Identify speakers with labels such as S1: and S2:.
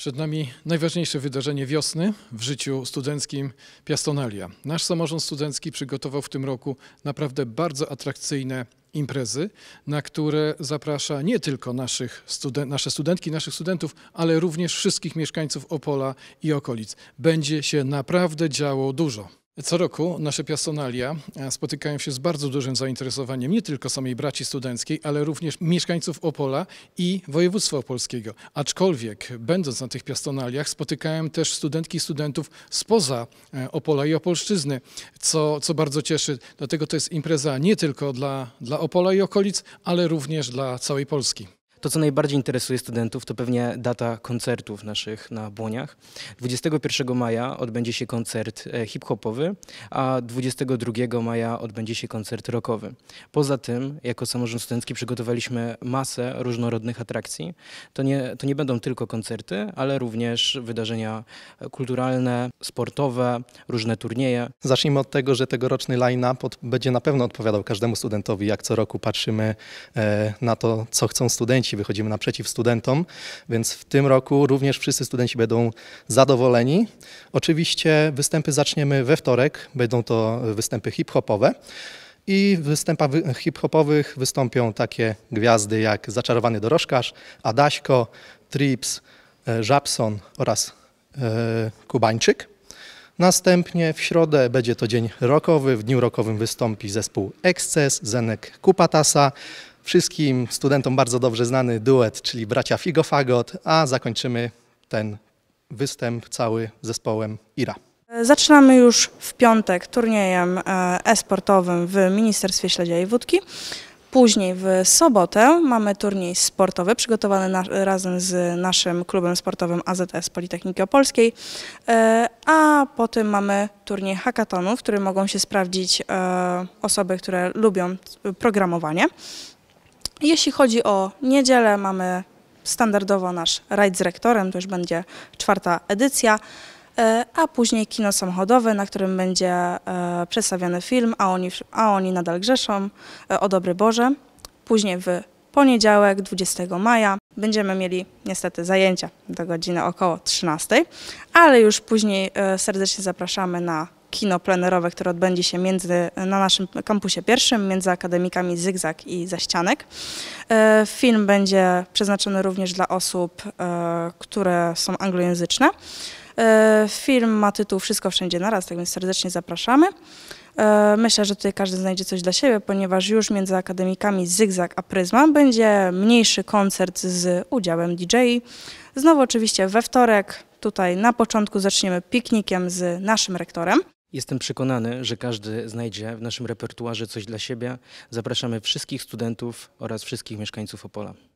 S1: Przed nami najważniejsze wydarzenie wiosny w życiu studenckim Piastonalia. Nasz samorząd studencki przygotował w tym roku naprawdę bardzo atrakcyjne imprezy, na które zaprasza nie tylko naszych studen nasze studentki, naszych studentów, ale również wszystkich mieszkańców Opola i okolic. Będzie się naprawdę działo dużo. Co roku nasze piastonalia e, spotykają się z bardzo dużym zainteresowaniem nie tylko samej braci studenckiej, ale również mieszkańców Opola i województwa opolskiego. Aczkolwiek będąc na tych piastonaliach spotykałem też studentki i studentów spoza e, Opola i Opolszczyzny, co, co bardzo cieszy. Dlatego to jest impreza nie tylko dla, dla Opola i okolic, ale również dla całej Polski. To, co najbardziej interesuje studentów, to pewnie
S2: data koncertów naszych na Błoniach. 21 maja odbędzie się koncert e, hip-hopowy, a 22 maja odbędzie się koncert rockowy. Poza tym, jako samorząd studencki przygotowaliśmy masę różnorodnych atrakcji. To nie, to nie będą tylko koncerty, ale również wydarzenia kulturalne, sportowe, różne turnieje. Zacznijmy od tego, że tegoroczny line-up będzie na pewno odpowiadał każdemu studentowi. Jak co
S3: roku patrzymy e, na to, co chcą studenci studenci, wychodzimy naprzeciw studentom, więc w tym roku również wszyscy studenci będą zadowoleni. Oczywiście występy zaczniemy we wtorek, będą to występy hip-hopowe. I w występach hip-hopowych wystąpią takie gwiazdy jak Zaczarowany Dorożkarz, Adaśko, Trips, e, Żabson oraz e, Kubańczyk. Następnie w środę będzie to dzień rokowy. W dniu rokowym wystąpi zespół Exces, Zenek Kupatasa, wszystkim studentom bardzo dobrze znany duet, czyli bracia Figo Fagot, a zakończymy ten występ cały zespołem IRA.
S4: Zaczynamy już w piątek turniejem e, e-sportowym w Ministerstwie Śledzia i Wódki. Później w sobotę mamy turniej sportowy przygotowany na, razem z naszym klubem sportowym AZS Politechniki Opolskiej, e, a potem mamy turniej hackathonu, w którym mogą się sprawdzić e, osoby, które lubią programowanie. Jeśli chodzi o niedzielę, mamy standardowo nasz rajd z rektorem, to już będzie czwarta edycja, e, a później kino samochodowe, na którym będzie e, przedstawiony film, a oni, a oni nadal grzeszą, e, o dobry Boże. Później w poniedziałek, 20 maja, będziemy mieli niestety zajęcia do godziny około 13, ale już później serdecznie zapraszamy na kino plenerowe, które odbędzie się między, na naszym kampusie pierwszym, między akademikami Zygzak i Zaścianek. E, film będzie przeznaczony również dla osób, e, które są anglojęzyczne. E, film ma tytuł Wszystko wszędzie naraz, tak więc serdecznie zapraszamy. Myślę, że tutaj każdy znajdzie coś dla siebie, ponieważ już między akademikami Zygzak a Pryzma będzie mniejszy koncert z udziałem dj Znowu oczywiście we wtorek, tutaj na początku zaczniemy piknikiem z naszym rektorem.
S2: Jestem przekonany, że każdy znajdzie w naszym repertuarze coś dla siebie. Zapraszamy wszystkich
S1: studentów oraz wszystkich mieszkańców Opola.